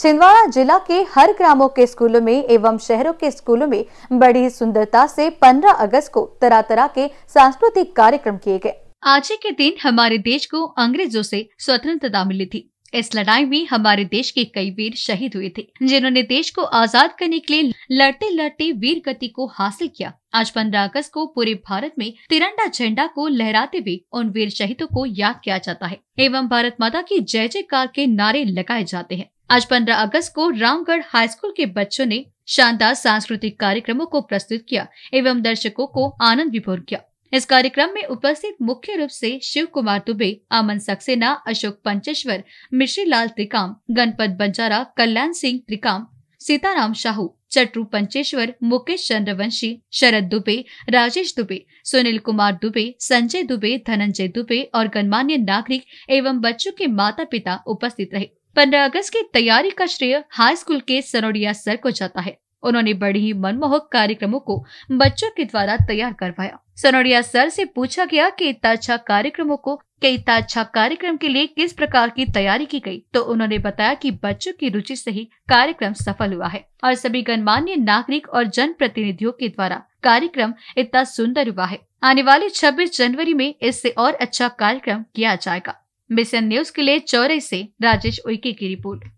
छिंदवाड़ा जिला के हर ग्रामों के स्कूलों में एवं शहरों के स्कूलों में बड़ी सुंदरता से 15 अगस्त को तरह तरह के सांस्कृतिक कार्यक्रम किए गए आज के दिन हमारे देश को अंग्रेजों से स्वतंत्रता मिली थी इस लड़ाई में हमारे देश के कई वीर शहीद हुए थे जिन्होंने देश को आजाद करने के लिए लड़ते लड़ते वीर गति को हासिल किया आज पंद्रह अगस्त को पूरे भारत में तिरंगा झंडा को लहराते हुए उन वीर शहीदों को याद किया जाता है एवं भारत माता की जय जयकार के नारे लगाए जाते हैं आज 15 अगस्त को रामगढ़ हाई स्कूल के बच्चों ने शानदार सांस्कृतिक कार्यक्रमों को प्रस्तुत किया एवं दर्शकों को आनंद विभोर किया इस कार्यक्रम में उपस्थित मुख्य रूप से शिव कुमार दुबे अमन सक्सेना अशोक पंचेश्वर मिश्री लाल त्रिकाम गणपत बंजारा कल्याण सिंह त्रिकाम सीताराम शाहू चट्रू पंचेश्वर मुकेश चंद्रवंशी शरद दुबे राजेश दुबे सुनील कुमार दुबे संजय दुबे धनंजय दुबे और गणमान्य नागरिक एवं बच्चों के माता पिता उपस्थित रहे पंद्रह अगस्त की तैयारी का श्रेय हाई स्कूल के सनोडिया सर को जाता है उन्होंने बड़ी ही मनमोहक कार्यक्रमों को बच्चों के द्वारा तैयार करवाया सनोडिया सर से पूछा गया कि इतना अच्छा कार्यक्रमों को कि इतना अच्छा कार्यक्रम के लिए किस प्रकार की तैयारी की गई तो उन्होंने बताया कि बच्चों की रुचि से ही कार्यक्रम सफल हुआ है और सभी गणमान्य नागरिक और जन प्रतिनिधियों के द्वारा कार्यक्रम इतना सुंदर हुआ है आने वाले 26 जनवरी में इससे और अच्छा कार्यक्रम किया जाएगा बेसन न्यूज के लिए चौरे से राजेश उइके की रिपोर्ट